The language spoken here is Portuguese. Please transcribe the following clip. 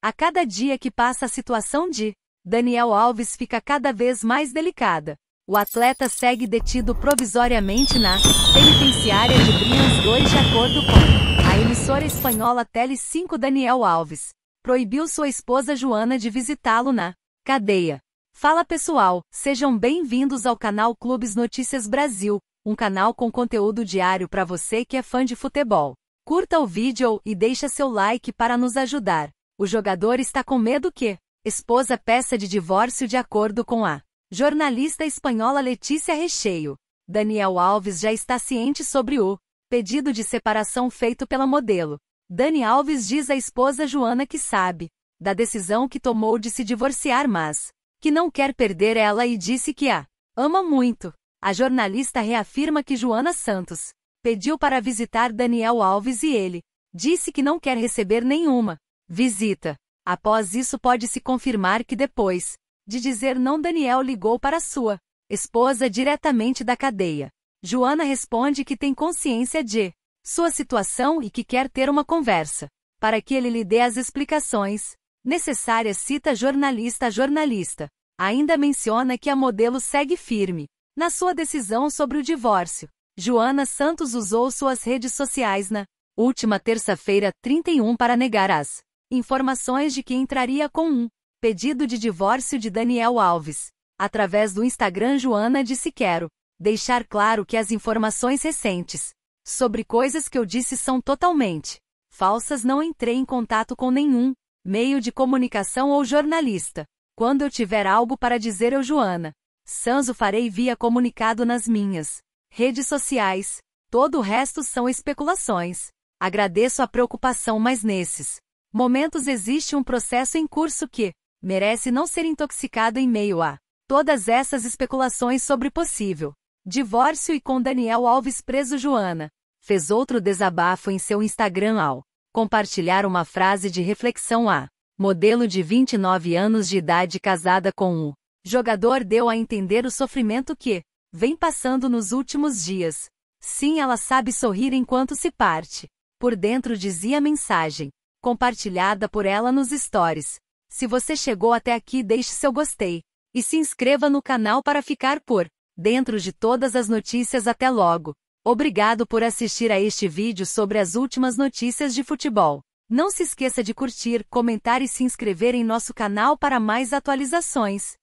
A cada dia que passa, a situação de Daniel Alves fica cada vez mais delicada. O atleta segue detido provisoriamente na penitenciária de Brians 2 de acordo com a emissora espanhola Tele 5 Daniel Alves. Proibiu sua esposa Joana de visitá-lo na cadeia. Fala pessoal, sejam bem-vindos ao canal Clubes Notícias Brasil, um canal com conteúdo diário para você que é fã de futebol. Curta o vídeo e deixa seu like para nos ajudar. O jogador está com medo que esposa peça de divórcio de acordo com a jornalista espanhola Letícia Recheio. Daniel Alves já está ciente sobre o pedido de separação feito pela modelo. Dani Alves diz à esposa Joana que sabe da decisão que tomou de se divorciar, mas que não quer perder ela e disse que a ama muito. A jornalista reafirma que Joana Santos pediu para visitar Daniel Alves e ele disse que não quer receber nenhuma visita. Após isso, pode-se confirmar que depois de dizer não, Daniel ligou para sua esposa diretamente da cadeia. Joana responde que tem consciência de sua situação e que quer ter uma conversa. Para que ele lhe dê as explicações necessárias, cita jornalista a jornalista. Ainda menciona que a modelo segue firme na sua decisão sobre o divórcio. Joana Santos usou suas redes sociais na última terça-feira 31 para negar as informações de que entraria com um pedido de divórcio de Daniel Alves, através do Instagram Joana disse quero deixar claro que as informações recentes sobre coisas que eu disse são totalmente falsas. Não entrei em contato com nenhum meio de comunicação ou jornalista. Quando eu tiver algo para dizer eu Joana Sanso farei via comunicado nas minhas redes sociais. Todo o resto são especulações. Agradeço a preocupação, mas nesses momentos existe um processo em curso que merece não ser intoxicado em meio a todas essas especulações sobre possível divórcio e com Daniel Alves preso Joana fez outro desabafo em seu Instagram ao compartilhar uma frase de reflexão a modelo de 29 anos de idade casada com um jogador deu a entender o sofrimento que vem passando nos últimos dias. Sim, ela sabe sorrir enquanto se parte. Por dentro dizia a mensagem compartilhada por ela nos stories. Se você chegou até aqui, deixe seu gostei e se inscreva no canal para ficar por dentro de todas as notícias até logo. Obrigado por assistir a este vídeo sobre as últimas notícias de futebol. Não se esqueça de curtir, comentar e se inscrever em nosso canal para mais atualizações.